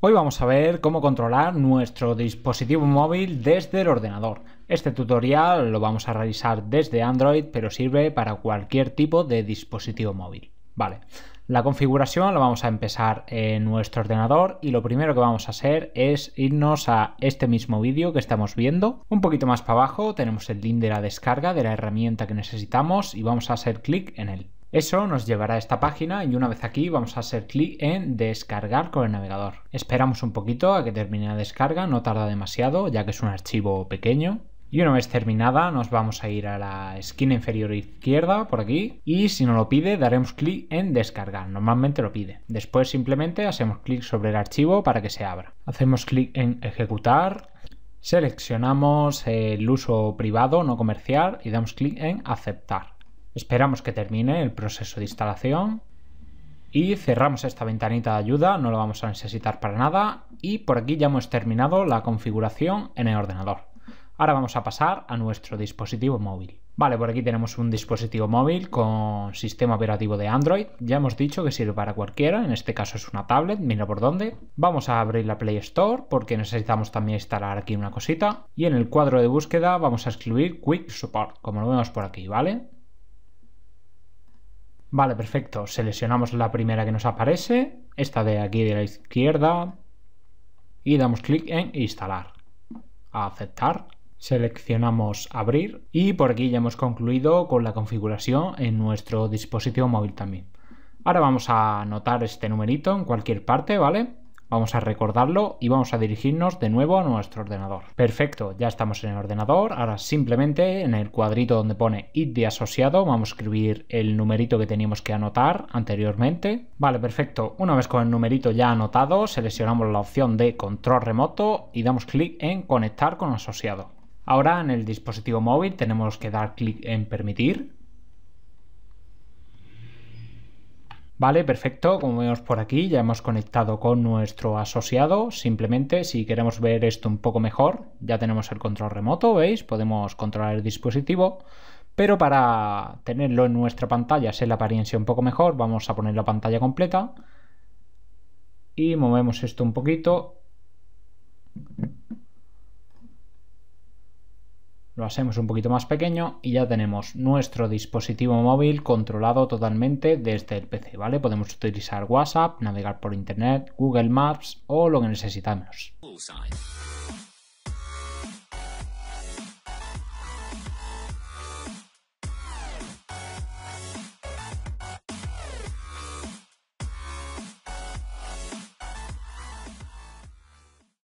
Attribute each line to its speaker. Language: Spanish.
Speaker 1: Hoy vamos a ver cómo controlar nuestro dispositivo móvil desde el ordenador. Este tutorial lo vamos a realizar desde Android, pero sirve para cualquier tipo de dispositivo móvil. Vale, la configuración la vamos a empezar en nuestro ordenador y lo primero que vamos a hacer es irnos a este mismo vídeo que estamos viendo. Un poquito más para abajo tenemos el link de la descarga de la herramienta que necesitamos y vamos a hacer clic en él. Eso nos llevará a esta página y una vez aquí vamos a hacer clic en descargar con el navegador. Esperamos un poquito a que termine la descarga, no tarda demasiado ya que es un archivo pequeño. Y una vez terminada nos vamos a ir a la esquina inferior izquierda por aquí y si no lo pide daremos clic en descargar, normalmente lo pide. Después simplemente hacemos clic sobre el archivo para que se abra. Hacemos clic en ejecutar, seleccionamos el uso privado no comercial y damos clic en aceptar. Esperamos que termine el proceso de instalación y cerramos esta ventanita de ayuda, no lo vamos a necesitar para nada y por aquí ya hemos terminado la configuración en el ordenador. Ahora vamos a pasar a nuestro dispositivo móvil. Vale, por aquí tenemos un dispositivo móvil con sistema operativo de Android. Ya hemos dicho que sirve para cualquiera, en este caso es una tablet, mira por dónde. Vamos a abrir la Play Store porque necesitamos también instalar aquí una cosita. Y en el cuadro de búsqueda vamos a escribir Quick Support, como lo vemos por aquí, ¿vale? Vale, perfecto. Seleccionamos la primera que nos aparece, esta de aquí de la izquierda, y damos clic en instalar. A aceptar. Seleccionamos abrir y por aquí ya hemos concluido con la configuración en nuestro dispositivo móvil también. Ahora vamos a anotar este numerito en cualquier parte, ¿vale? Vamos a recordarlo y vamos a dirigirnos de nuevo a nuestro ordenador. Perfecto, ya estamos en el ordenador. Ahora simplemente en el cuadrito donde pone id de asociado vamos a escribir el numerito que teníamos que anotar anteriormente. Vale, perfecto. Una vez con el numerito ya anotado, seleccionamos la opción de control remoto y damos clic en conectar con asociado. Ahora en el dispositivo móvil tenemos que dar clic en permitir Vale, perfecto. Como vemos por aquí, ya hemos conectado con nuestro asociado. Simplemente, si queremos ver esto un poco mejor, ya tenemos el control remoto, ¿veis? Podemos controlar el dispositivo. Pero para tenerlo en nuestra pantalla, hacer la apariencia un poco mejor, vamos a poner la pantalla completa. Y movemos esto un poquito lo hacemos un poquito más pequeño y ya tenemos nuestro dispositivo móvil controlado totalmente desde el PC, ¿vale? Podemos utilizar WhatsApp, navegar por Internet, Google Maps o lo que necesitamos.